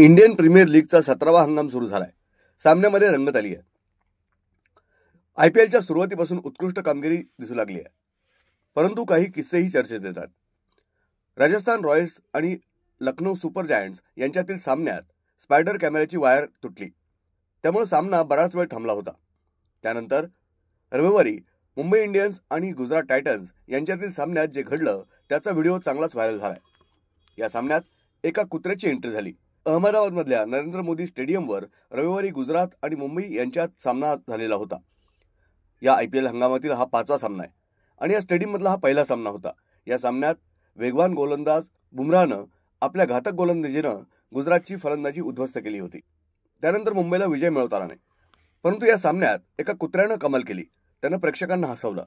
Indian premier लीगचा सतरावा हंगाम सुरू झालाय सामन्यामध्ये रंगत आली आहे आय पी एलच्या सुरुवातीपासून उत्कृष्ट कामगिरी दिसू लागली आहे परंतु काही किस्सेही चर्चेत येतात राजस्थान रॉयल्स आणि लखनौ सुपर जायंट्स यांच्यातील सामन्यात स्पायडर कॅमेऱ्याची वायर तुटली त्यामुळे सामना बराच वेळ थांबला होता त्यानंतर रविवारी मुंबई इंडियन्स आणि गुजरात टायटन्स यांच्यातील सामन्यात जे घडलं त्याचा व्हिडिओ चांगलाच व्हायरल झाला या सामन्यात एका कुत्र्याची एंट्री झाली अहमदाबादमधल्या नरेंद्र मोदी स्टेडियमवर रविवारी गुजरात आणि मुंबई यांच्यात सामना झालेला होता या आय पी एल हंगामातील हा पाचवा सामना आहे आणि या स्टेडियममधला हा पहिला सामना होता या सामन्यात वेगवान गोलंदाज बुमराहनं आपल्या घातक गोलंदाजीनं गुजरातची फलंदाजी उद्ध्वस्त केली होती त्यानंतर मुंबईला विजय मिळवता आला नाही परंतु या सामन्यात एका कुत्र्यानं कमाल केली त्यानं प्रेक्षकांना हसवलं